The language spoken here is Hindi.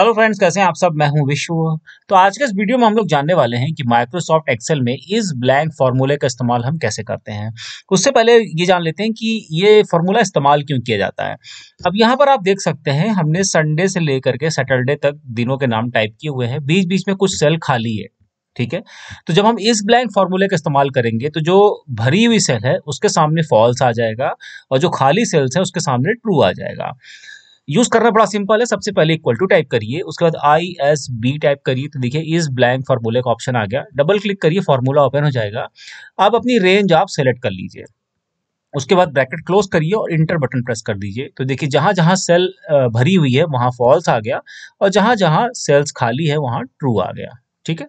हेलो फ्रेंड्स कैसे हैं आप सब मैं हूं विश्व तो आज के इस वीडियो में हम लोग जानने वाले हैं कि माइक्रोसॉफ्ट एक्सेल में इस ब्लैंक फार्मूले का इस्तेमाल हम कैसे करते हैं उससे पहले ये जान लेते हैं कि ये फार्मूला इस्तेमाल क्यों किया जाता है अब यहाँ पर आप देख सकते हैं हमने संडे से लेकर के सैटरडे तक दिनों के नाम टाइप किए हुए हैं बीच बीच में कुछ सेल खाली है ठीक है तो जब हम इस ब्लैंक फार्मूले का इस्तेमाल करेंगे तो जो भरी हुई सेल है उसके सामने फॉल्स आ जाएगा और जो खाली सेल्स है उसके सामने ट्रू आ जाएगा यूज करना बड़ा सिंपल है सबसे पहले इक्वल टू टाइप करिए उसके बाद आई एस बी टाइप करिए तो देखिए इस ब्लैंक फॉर्मूले का ऑप्शन आ गया डबल क्लिक करिए फार्मूला ओपन हो जाएगा आप अपनी रेंज आप सेलेक्ट कर लीजिए उसके बाद ब्रैकेट क्लोज करिए और इंटर बटन प्रेस कर दीजिए तो देखिए जहां जहां सेल भरी हुई है वहां फॉल्स आ गया और जहां जहां सेल्स खाली है वहाँ ट्रू आ गया ठीक है